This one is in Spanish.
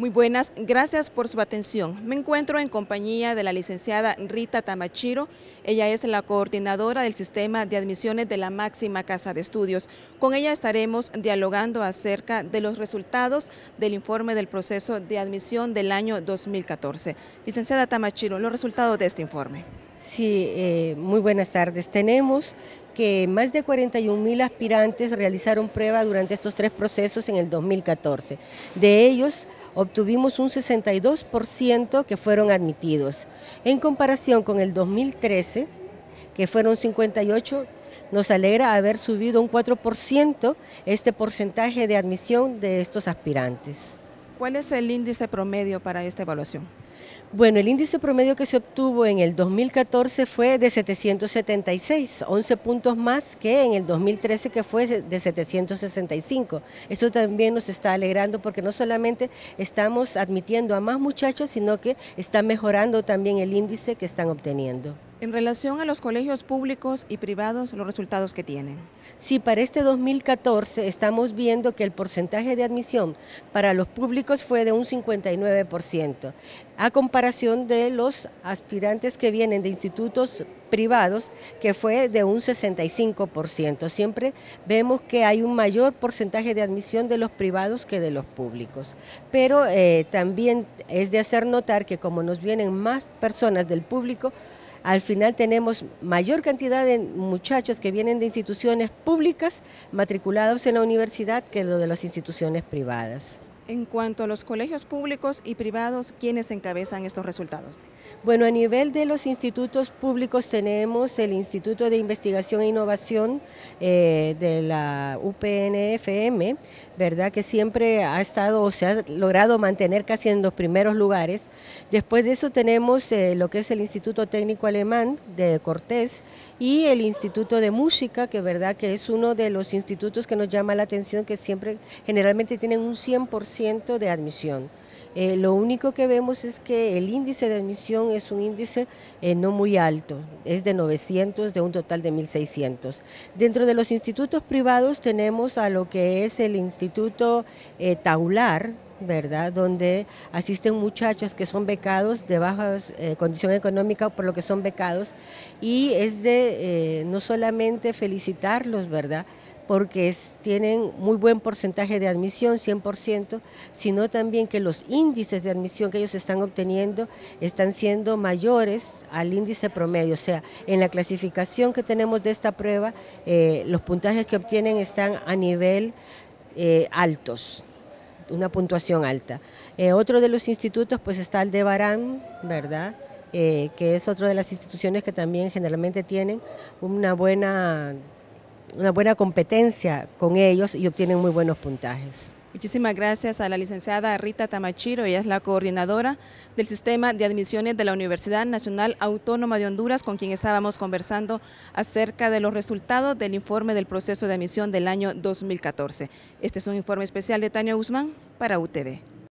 Muy buenas, gracias por su atención. Me encuentro en compañía de la licenciada Rita Tamachiro. Ella es la coordinadora del sistema de admisiones de la máxima casa de estudios. Con ella estaremos dialogando acerca de los resultados del informe del proceso de admisión del año 2014. Licenciada Tamachiro, los resultados de este informe. Sí, eh, muy buenas tardes. Tenemos que más de 41 mil aspirantes realizaron prueba durante estos tres procesos en el 2014. De ellos obtuvimos un 62% que fueron admitidos. En comparación con el 2013, que fueron 58, nos alegra haber subido un 4% este porcentaje de admisión de estos aspirantes. ¿Cuál es el índice promedio para esta evaluación? Bueno, el índice promedio que se obtuvo en el 2014 fue de 776, 11 puntos más que en el 2013 que fue de 765. Eso también nos está alegrando porque no solamente estamos admitiendo a más muchachos, sino que está mejorando también el índice que están obteniendo. En relación a los colegios públicos y privados, los resultados que tienen. Sí, para este 2014 estamos viendo que el porcentaje de admisión para los públicos fue de un 59%, a comparación de los aspirantes que vienen de institutos privados, que fue de un 65%. Siempre vemos que hay un mayor porcentaje de admisión de los privados que de los públicos. Pero eh, también es de hacer notar que como nos vienen más personas del público, al final tenemos mayor cantidad de muchachos que vienen de instituciones públicas matriculados en la universidad que lo de las instituciones privadas en cuanto a los colegios públicos y privados, ¿quiénes encabezan estos resultados? Bueno, a nivel de los institutos públicos tenemos el Instituto de Investigación e Innovación eh, de la UPNFM, ¿verdad? Que siempre ha estado o se ha logrado mantener casi en los primeros lugares. Después de eso tenemos eh, lo que es el Instituto Técnico Alemán de Cortés y el Instituto de Música, que verdad que es uno de los institutos que nos llama la atención, que siempre generalmente tienen un 100% de admisión. Eh, lo único que vemos es que el índice de admisión es un índice eh, no muy alto, es de 900 de un total de 1.600. Dentro de los institutos privados tenemos a lo que es el Instituto eh, Taular, ¿verdad? Donde asisten muchachos que son becados de baja condición económica, por lo que son becados, y es de no solamente felicitarlos, ¿verdad? porque tienen muy buen porcentaje de admisión, 100%, sino también que los índices de admisión que ellos están obteniendo están siendo mayores al índice promedio. O sea, en la clasificación que tenemos de esta prueba, eh, los puntajes que obtienen están a nivel eh, altos una puntuación alta. Eh, otro de los institutos pues está el de Barán, ¿verdad? que es otra de las instituciones que también generalmente tienen una buena una buena competencia con ellos y obtienen muy buenos puntajes. Muchísimas gracias a la licenciada Rita Tamachiro, ella es la coordinadora del sistema de admisiones de la Universidad Nacional Autónoma de Honduras, con quien estábamos conversando acerca de los resultados del informe del proceso de admisión del año 2014. Este es un informe especial de Tania Guzmán para UTV.